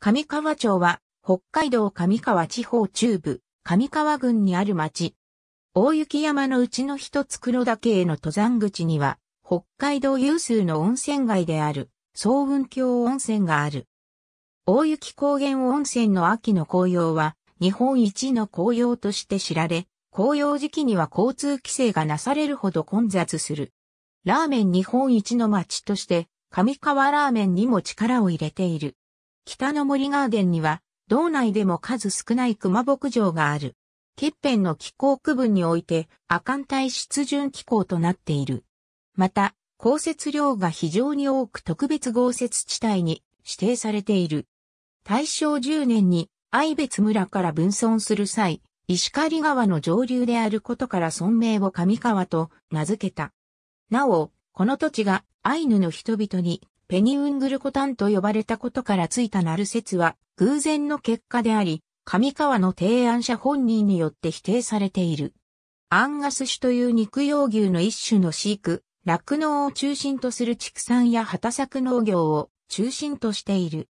上川町は、北海道上川地方中部、上川郡にある町。大雪山のうちの一つ黒岳への登山口には、北海道有数の温泉街である、総雲峡温泉がある。大雪高原温泉の秋の紅葉は、日本一の紅葉として知られ、紅葉時期には交通規制がなされるほど混雑する。ラーメン日本一の町として、上川ラーメンにも力を入れている。北の森ガーデンには、道内でも数少ない熊牧場がある。欠片の気候区分において、亜寒帯湿潤気候となっている。また、降雪量が非常に多く特別豪雪地帯に指定されている。大正10年に愛別村から分村する際、石狩川の上流であることから村名を上川と名付けた。なお、この土地がアイヌの人々にペニウングルコタンと呼ばれたことからついたナル説は偶然の結果であり、上川の提案者本人によって否定されている。アンガス種という肉用牛の一種の飼育、酪農を中心とする畜産や畑作農業を中心としている。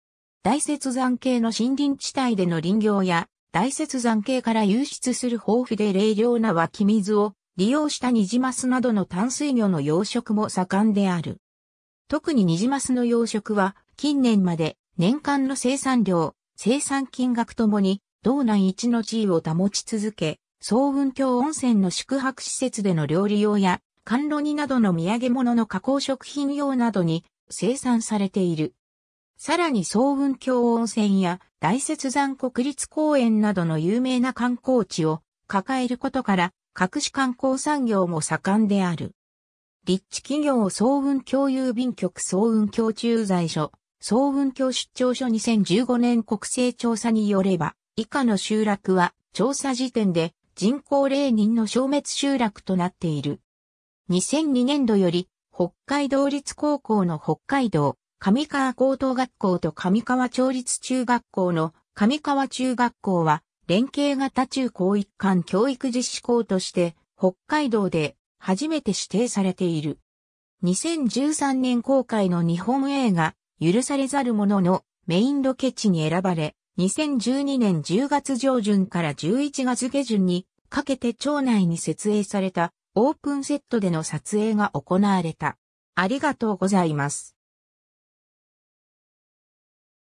大雪山系の森林地帯での林業や大雪山系から輸出する豊富で冷涼な湧き水を利用したニジマスなどの淡水魚の養殖も盛んである。特にニジマスの養殖は、近年まで年間の生産量、生産金額ともに、道南一の地位を保ち続け、総雲峡温泉の宿泊施設での料理用や、甘露煮などの土産物の加工食品用などに生産されている。さらに総雲峡温泉や大雪山国立公園などの有名な観光地を抱えることから、各種観光産業も盛んである。立地企業総運協郵便局総運協駐在所、総運協出張所2015年国勢調査によれば、以下の集落は調査時点で人口零人の消滅集落となっている。2002年度より北海道立高校の北海道、上川高等学校と上川町立中学校の上川中学校は連携型中高一貫教育実施校として北海道で初めて指定されている。2013年公開の日本映画、許されざる者のメインロケ地に選ばれ、2012年10月上旬から11月下旬にかけて町内に設営されたオープンセットでの撮影が行われた。ありがとうございます。